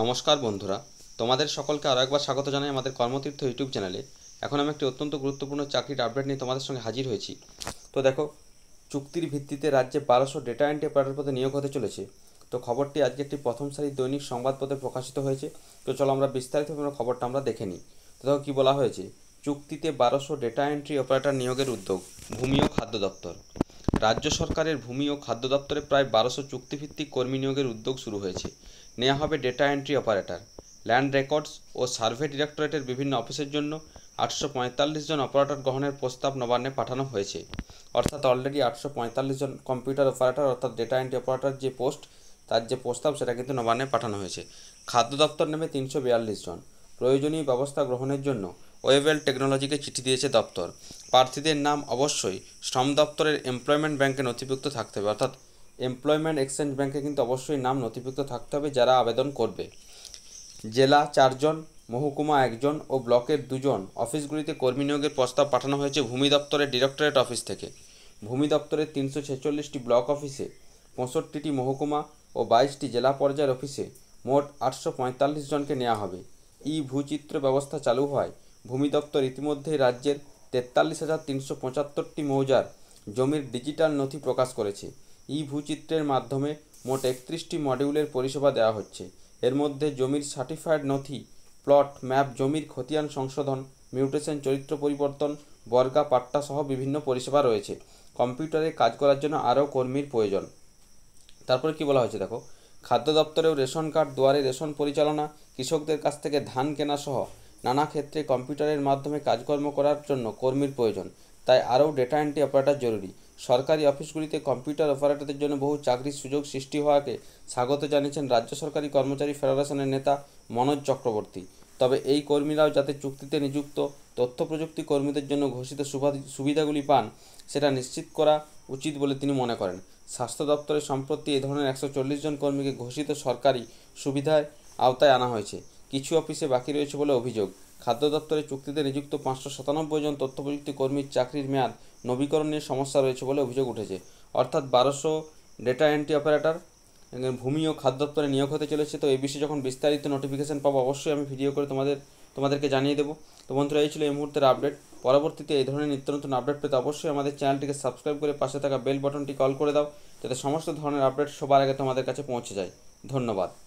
নমস্কার বন্ধুরা তোমাদের সকলকে আরও একবার স্বাগত জানাই আমাদের কর্মতীর্থ ইউটিউব চ্যানেলে এখন আমি একটি অত্যন্ত গুরুত্বপূর্ণ চাকরির আপডেট নিয়ে তোমাদের সঙ্গে হাজির হয়েছি তো দেখো চুক্তির ভিত্তিতে রাজ্যে বারোশো ডেটা এন্ট্রি পার্টার পদে নিয়োগ হতে চলেছে তো খবরটি আজকে একটি প্রথম সারির দৈনিক সংবাদপত্রে প্রকাশিত হয়েছে তো চলো আমরা বিস্তারিতভাবে খবরটা আমরা দেখে নিই তো দেখো কী বলা হয়েছে চুক্তিতে বারোশো ডেটা এন্ট্রি অপারেটর নিয়োগের উদ্যোগ ভূমি ও খাদ্য দপ্তর রাজ্য সরকারের ভূমি ও খাদ্য দপ্তরে প্রায় বারোশো চুক্তিভিত্তিক কর্মী নিয়োগের উদ্যোগ শুরু হয়েছে নেওয়া হবে data entry operator land records ও সার্ভে ডিরেক্টরেটের বিভিন্ন অফিসের জন্য আটশো পঁয়তাল্লিশ জন অপারেটর গ্রহণের প্রস্তাব নবান্নে পাঠানো হয়েছে অর্থাৎ অলরেডি আটশো পঁয়তাল্লিশ জন কম্পিউটার অপারেটর অর্থাৎ ডেটা এন্ট্রি অপারেটর যে পোস্ট তার যে প্রস্তাব সেটা কিন্তু নবান্নে পাঠানো হয়েছে খাদ্য দপ্তর নেমে তিনশো জন প্রয়োজনীয় ব্যবস্থা গ্রহণের জন্য ওয়েবেল টেকনোলজিকে চিঠি দিয়েছে দপ্তর প্রার্থীদের নাম অবশ্যই শ্রম দপ্তরের এমপ্লয়মেন্ট ব্যাংকে নথিভুক্ত থাকতে হবে অর্থাৎ এমপ্লয়মেন্ট এক্সচেঞ্জ ব্যাংকে কিন্তু অবশ্যই নাম নথিভুক্ত থাকতে হবে যারা আবেদন করবে জেলা চারজন মহকুমা একজন ও ব্লকের দুজন অফিসগুলিতে কর্মী নিয়োগের প্রস্তাব পাঠানো হয়েছে ভূমি দপ্তরের ডিরেক্টরেট অফিস থেকে ভূমি দপ্তরের তিনশো ছেচল্লিশটি ব্লক অফিসে পঁয়ষট্টিটি মহকুমা ও বাইশটি জেলা পর্যায়ের অফিসে মোট আটশো পঁয়তাল্লিশ জনকে নেওয়া হবে ই ভূচিত্র ব্যবস্থা চালু হয় ভূমি দপ্তর ইতিমধ্যেই রাজ্যের তেতাল্লিশ হাজার তিনশো পঁচাত্তরটি মৌজার জমির ডিজিটাল নথি প্রকাশ করেছে ই ভূচিত্রের মাধ্যমে মোট একত্রিশটি মডিউলের পরিষেবা দেওয়া হচ্ছে এর মধ্যে জমির সার্টিফাইড নথি প্লট ম্যাপ জমির খতিয়ান সংশোধন মিউটেশন চরিত্র পরিবর্তন বর্গা পাট্টা সহ বিভিন্ন পরিষেবা রয়েছে কম্পিউটারে কাজ করার জন্য আরও কর্মীর প্রয়োজন তারপরে কি বলা হয়েছে দেখো খাদ্য দপ্তরেও রেশন কার্ড দুয়ারে রেশন পরিচালনা কৃষকদের কাছ থেকে ধান কেনা সহ নানা ক্ষেত্রে কম্পিউটারের মাধ্যমে কাজকর্ম করার জন্য কর্মীর প্রয়োজন তাই আরও ডেটা এন্ট্রি অপারেটার জরুরি সরকারি অফিসগুলিতে কম্পিউটার অপারেটরদের জন্য বহু চাকরির সুযোগ সৃষ্টি হওয়াকে স্বাগত জানিয়েছেন রাজ্য সরকারি কর্মচারী ফেডারেশনের নেতা মনোজ চক্রবর্তী তবে এই কর্মীরাও যাতে চুক্তিতে নিযুক্ত তথ্য প্রযুক্তি কর্মীদের জন্য ঘোষিত সুবিধাগুলি পান সেটা নিশ্চিত করা উচিত বলে তিনি মনে করেন স্বাস্থ্য দপ্তরে সম্প্রতি এ ধরনের একশো জন কর্মীকে ঘোষিত সরকারি সুবিধার আওতায় আনা হয়েছে কিছু অফিসে বাকি রয়েছে বলে অভিযোগ খাদ্য দপ্তরের চুক্তিতে নিযুক্ত পাঁচশো সাতানব্বই জন তথ্য প্রযুক্তি কর্মীর চাকরির মেয়াদ নবীকরণ নিয়ে সমস্যা রয়েছে বলে অভিযোগ উঠেছে অর্থাৎ বারোশো ডেটা এন্ট্রি অপারেটর ভূমি ও খাদ্য দপ্তরে নিয়োগ হতে চলেছে তো এই বিষয়ে যখন বিস্তারিত নোটিফিকেশান পাবো অবশ্যই আমি ভিডিও করে তোমাদের তোমাদেরকে জানিয়ে দেবো তো বন্ধুরা এই ছিল এই মুহূর্তের আপডেট পরবর্তীতে এই ধরনের নিত্য নতুন আপডেট পেতে অবশ্যই আমাদের চ্যানেলটিকে সাবস্ক্রাইব করে পাশে থাকা বেল বাটনটি কল করে দাও যাতে সমস্ত ধরনের আপডেট সবার আগে তোমাদের কাছে পৌঁছে যায় ধন্যবাদ